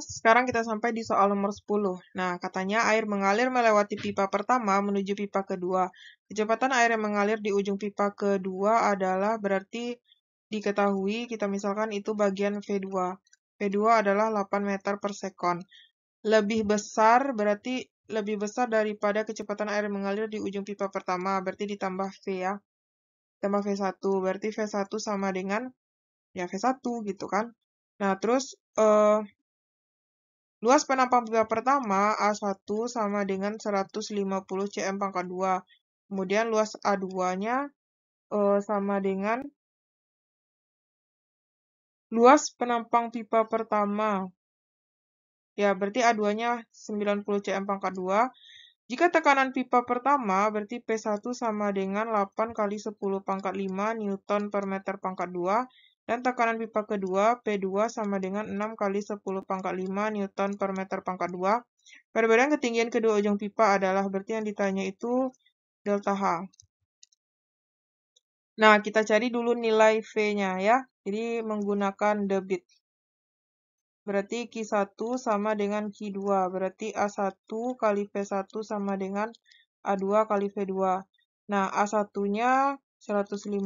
Sekarang kita sampai di soal nomor 10. Nah, katanya air mengalir melewati pipa pertama menuju pipa kedua. Kecepatan air yang mengalir di ujung pipa kedua adalah berarti diketahui kita misalkan itu bagian V2. V2 adalah 8 meter per sekon. Lebih besar berarti lebih besar daripada kecepatan air mengalir di ujung pipa pertama, berarti ditambah V ya. Tambah V1, berarti V1 sama dengan ya V1 gitu kan. Nah, terus eh, Luas penampang pipa pertama A1 sama dengan 150 cm pangkat 2. Kemudian luas A2-nya e, eh, sama dengan luas penampang pipa pertama. Ya, berarti A2-nya 90 cm pangkat 2. Jika tekanan pipa pertama, berarti P1 sama dengan 8 kali 10 pangkat 5 Newton per meter pangkat 2 dan tekanan pipa kedua P2 sama dengan 6 kali 10 pangkat 5 Newton per meter pangkat 2. Perbedaan ketinggian kedua ujung pipa adalah berarti yang ditanya itu delta H. Nah, kita cari dulu nilai V-nya ya. Jadi menggunakan debit. Berarti Q1 sama dengan Q2. Berarti A1 kali P1 sama dengan A2 kali V2. Nah, A1-nya 150,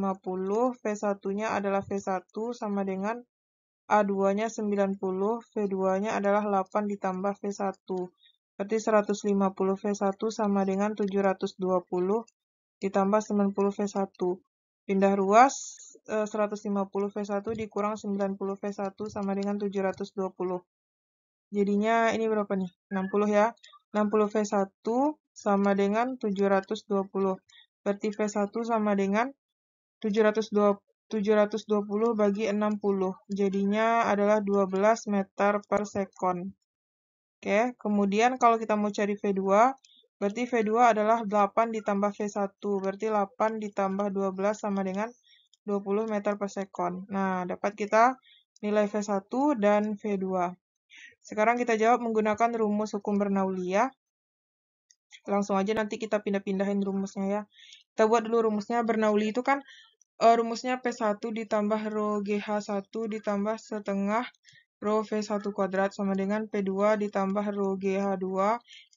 V1-nya adalah V1 sama dengan A2-nya 90, V2-nya adalah 8 ditambah V1. Berarti 150 V1 sama dengan 720 ditambah 90 V1. Pindah ruas 150 eh, V1 dikurang 90 V1 sama dengan 720. Jadinya ini berapa nih? 60 ya. 60 V1 sama dengan 720. Berarti V1 sama dengan 720, bagi 60. Jadinya adalah 12 meter per sekon. Oke, kemudian kalau kita mau cari V2, berarti V2 adalah 8 ditambah V1. Berarti 8 ditambah 12 sama dengan 20 meter per sekon. Nah, dapat kita nilai V1 dan V2. Sekarang kita jawab menggunakan rumus hukum Bernoulli ya langsung aja nanti kita pindah-pindahin rumusnya ya. Kita buat dulu rumusnya Bernoulli itu kan uh, rumusnya P1 ditambah rho GH1 ditambah setengah rho V1 kuadrat sama dengan P2 ditambah rho GH2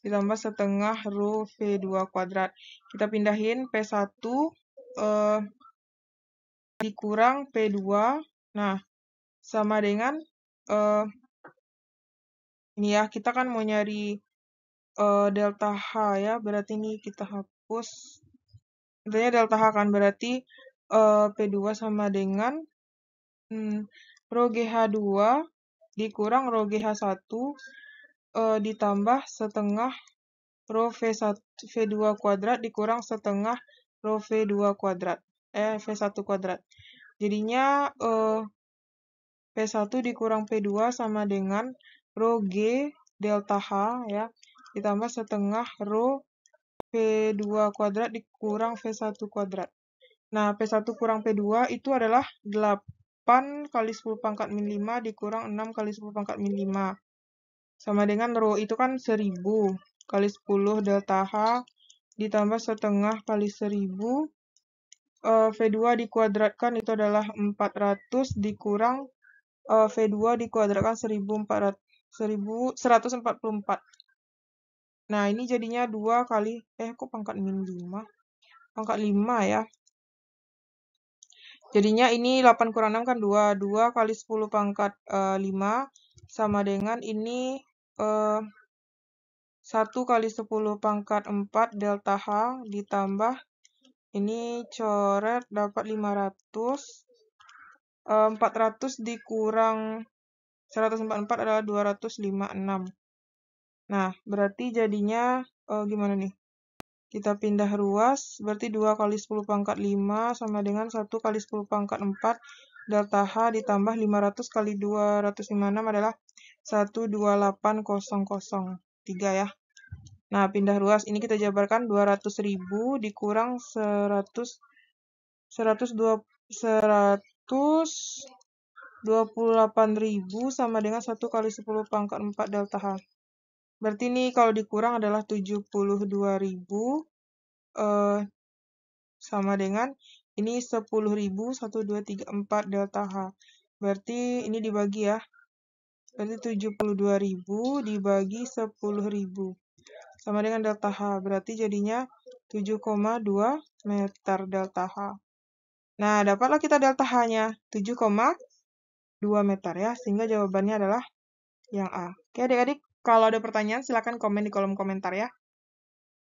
ditambah setengah rho V2 kuadrat. Kita pindahin P1 uh, eh, dikurang P2, nah sama dengan uh, ini ya, kita kan mau nyari uh, delta H ya, berarti ini kita hapus. Intinya delta H kan berarti uh, eh, P2 sama dengan hmm, rho GH2 dikurang rho GH1 uh, eh, ditambah setengah rho V1, V2 kuadrat dikurang setengah rho V2 kuadrat, eh V1 kuadrat. Jadinya uh, P1 dikurang P2 sama dengan rho G delta H ya ditambah setengah rho P2 kuadrat dikurang V1 kuadrat. Nah, P1 kurang P2 itu adalah 8 kali 10 pangkat min 5 dikurang 6 kali 10 pangkat min 5. Sama dengan rho itu kan 1000 kali 10 delta H ditambah setengah kali 1000. Eh, V2 dikuadratkan itu adalah 400 dikurang eh, V2 dikuadratkan 1400, 1144. Nah, ini jadinya 2 kali, eh kok pangkat min 5? Pangkat 5 ya. Jadinya ini 8 kurang 6 kan 2. 2 kali 10 pangkat uh, eh, 5 sama dengan ini uh, eh, 1 kali 10 pangkat 4 delta H ditambah ini coret dapat 500 Uh, 400 dikurang 144 adalah 256. Nah, berarti jadinya uh, gimana nih? Kita pindah ruas, berarti 2 kali 10 pangkat 5 sama dengan 1 kali 10 pangkat 4. Delta H ditambah 500 kali 256 adalah 12800. ya. Nah, pindah ruas. Ini kita jabarkan 200.000 dikurang 100, 120, 128.000 sama dengan 1 kali 10 pangkat 4 delta H. Berarti ini kalau dikurang adalah 72.000 eh, sama dengan ini 10.000 1 2 3 4 delta H. Berarti ini dibagi ya. Berarti 72.000 dibagi 10.000 sama dengan delta H. Berarti jadinya 7,2 meter delta H. Nah, dapatlah kita delta H-nya 7,2 meter ya, sehingga jawabannya adalah yang A. Oke adik-adik, kalau ada pertanyaan, silakan komen di kolom komentar ya.